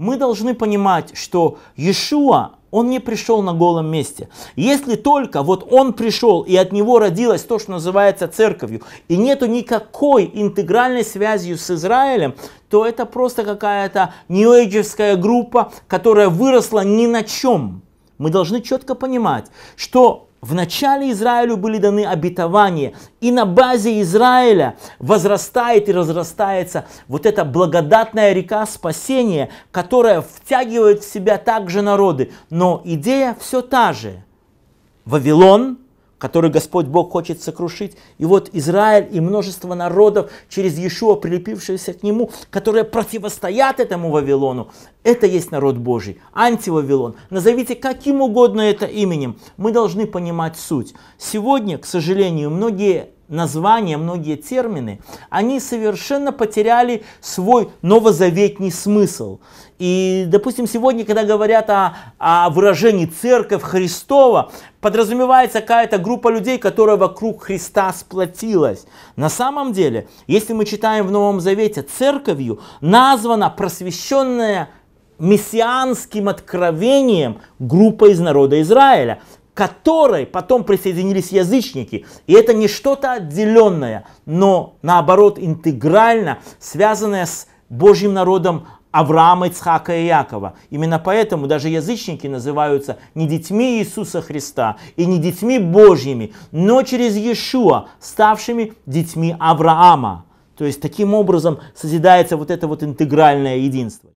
мы должны понимать, что Иешуа, он не пришел на голом месте. Если только вот он пришел и от него родилось то, что называется церковью, и нету никакой интегральной связью с Израилем, то это просто какая-то нью группа, которая выросла ни на чем. Мы должны четко понимать, что в начале Израилю были даны обетования, и на базе Израиля возрастает и разрастается вот эта благодатная река спасения, которая втягивает в себя также народы. Но идея все та же. Вавилон – который Господь Бог хочет сокрушить. И вот Израиль и множество народов, через Иешуа прилепившиеся к нему, которые противостоят этому Вавилону, это есть народ Божий, антивавилон. Назовите каким угодно это именем. Мы должны понимать суть. Сегодня, к сожалению, многие названия, многие термины, они совершенно потеряли свой новозаветний смысл. И, допустим, сегодня, когда говорят о, о выражении «церковь Христова», подразумевается какая-то группа людей, которая вокруг Христа сплотилась. На самом деле, если мы читаем в Новом Завете, церковью названа просвещенная мессианским откровением группа из народа Израиля – которой потом присоединились язычники. И это не что-то отделенное, но наоборот интегрально связанное с Божьим народом Авраама, Ицхака и Якова. Именно поэтому даже язычники называются не детьми Иисуса Христа и не детьми Божьими, но через Иешуа, ставшими детьми Авраама. То есть таким образом созидается вот это вот интегральное единство.